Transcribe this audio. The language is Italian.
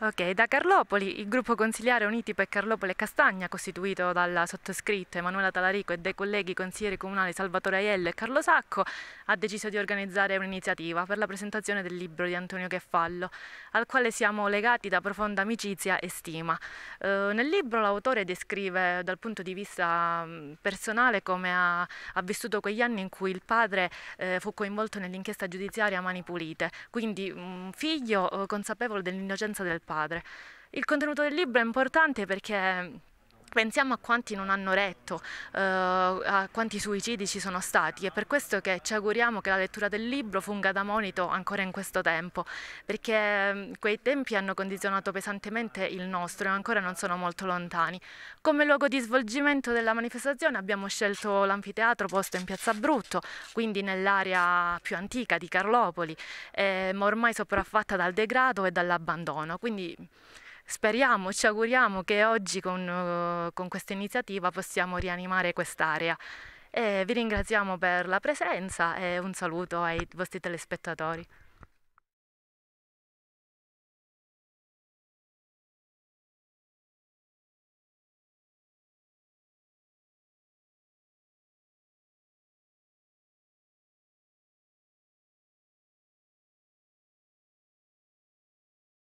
Ok, da Carlopoli il gruppo consigliare Uniti per Carlopoli e Castagna, costituito dalla sottoscritta Emanuela Talarico e dai colleghi consiglieri comunali Salvatore Aiello e Carlo Sacco, ha deciso di organizzare un'iniziativa per la presentazione del libro di Antonio Cheffallo, al quale siamo legati da profonda amicizia e stima. Eh, nel libro l'autore descrive dal punto di vista mm, personale come ha, ha vissuto quegli anni in cui il padre eh, fu coinvolto nell'inchiesta giudiziaria a mani pulite, quindi un mm, figlio eh, consapevole dell'innocenza del padre padre. Il contenuto del libro è importante perché pensiamo a quanti non hanno retto, eh, a quanti suicidi ci sono stati. È per questo che ci auguriamo che la lettura del libro funga da monito ancora in questo tempo, perché mm, quei tempi hanno condizionato pesantemente il nostro e ancora non sono molto lontani. Come luogo di svolgimento della manifestazione abbiamo scelto l'anfiteatro posto in Piazza Brutto, quindi nell'area più antica di Carlopoli, eh, ma ormai sopraffatta dal degrado e dall'abbandono. Quindi Speriamo, ci auguriamo che oggi con, eh, con questa iniziativa possiamo rianimare quest'area. E vi ringraziamo per la presenza e un saluto ai vostri telespettatori.